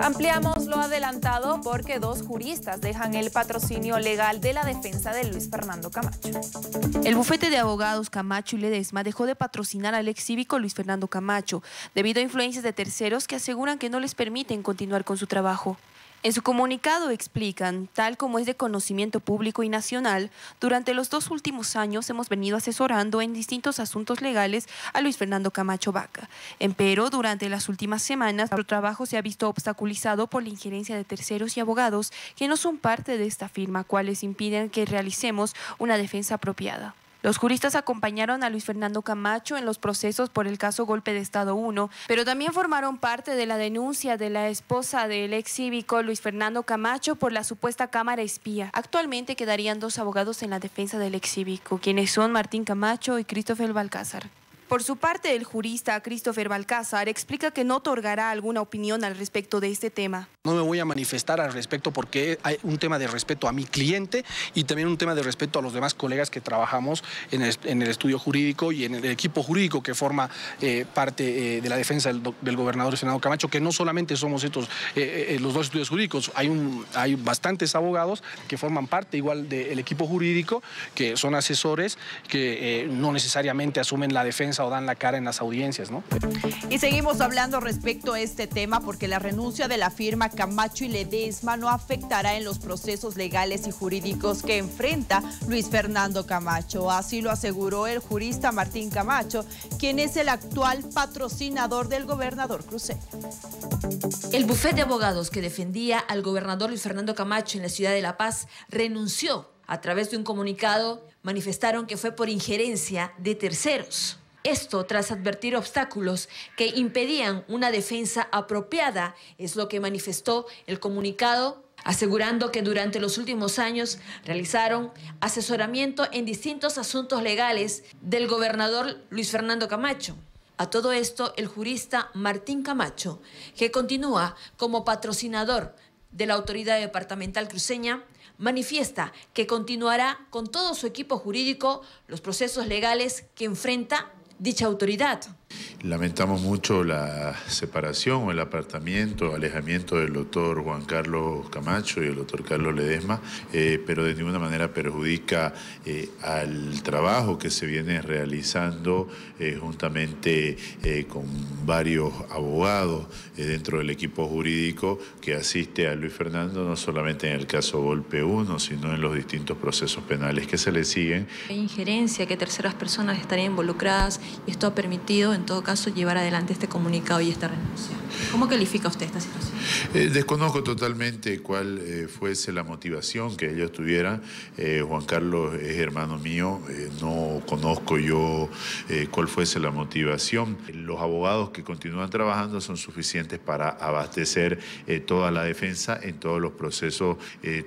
Ampliamos lo adelantado porque dos juristas dejan el patrocinio legal de la defensa de Luis Fernando Camacho. El bufete de abogados Camacho y Ledesma dejó de patrocinar al ex cívico Luis Fernando Camacho debido a influencias de terceros que aseguran que no les permiten continuar con su trabajo. En su comunicado explican, tal como es de conocimiento público y nacional, durante los dos últimos años hemos venido asesorando en distintos asuntos legales a Luis Fernando Camacho Vaca. Empero, durante las últimas semanas, nuestro trabajo se ha visto obstaculizado por la injerencia de terceros y abogados que no son parte de esta firma, cuales impiden que realicemos una defensa apropiada. Los juristas acompañaron a Luis Fernando Camacho en los procesos por el caso Golpe de Estado 1, pero también formaron parte de la denuncia de la esposa del ex cívico Luis Fernando Camacho por la supuesta cámara espía. Actualmente quedarían dos abogados en la defensa del ex cívico, quienes son Martín Camacho y Cristóbal Balcázar. Por su parte, el jurista Christopher Balcázar explica que no otorgará alguna opinión al respecto de este tema. No me voy a manifestar al respecto porque hay un tema de respeto a mi cliente y también un tema de respeto a los demás colegas que trabajamos en el, estudio jurídico y en el equipo jurídico que forma eh, parte eh, de la defensa del, gobernador Senado Camacho, que no solamente somos estos, eh, los dos estudios jurídicos, hay, hay bastantes abogados que forman parte igual del equipo jurídico, que son asesores, que no necesariamente asumen la defensa o dan la cara en las audiencias, ¿no? Y seguimos hablando respecto a este tema porque la renuncia de la firma Camacho y Ledesma no afectará en los procesos legales y jurídicos que enfrenta Luis Fernando Camacho. Así lo aseguró el jurista Martín Camacho, quien es el actual patrocinador del gobernador Cruceño. El bufete de abogados que defendía al gobernador Luis Fernando Camacho en la ciudad de La Paz renunció a través de un comunicado manifestaron que fue por injerencia de terceros. Esto tras advertir obstáculos que impedían una defensa apropiada, es lo que manifestó el comunicado asegurando que durante los últimos años realizaron asesoramiento en distintos asuntos legales del gobernador Luis Fernando Camacho. A todo esto, el jurista Martín Camacho, que continúa como patrocinador de la Autoridad Departamental Cruceña, manifiesta que continuará con todo su equipo jurídico los procesos legales que enfrenta dicha autoridad. Lamentamos mucho la separación o el apartamiento, alejamiento del doctor Juan Carlos Camacho y el doctor Carlos Ledesma, eh, pero de ninguna manera perjudica eh, al trabajo que se viene realizando eh, juntamente con varios abogados dentro del equipo jurídico que asiste a Luis Fernando, no solamente en el caso Golpe 1, sino en los distintos procesos penales que se le siguen. Hay injerencia, que terceras personas estarían involucradas y esto ha permitido en todo caso llevar adelante este comunicado y esta renuncia. ¿Cómo califica usted esta situación? Eh, desconozco totalmente cuál eh, fuese la motivación que ellos tuvieran. Eh, Juan Carlos es hermano mío, no conozco yo cuál fuese la motivación. Los abogados que continúan trabajando son suficientes para abastecer toda la defensa en todos los procesos.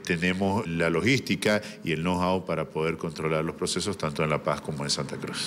tenemos la logística y el know-how para poder controlar los procesos tanto en La Paz como en Santa Cruz.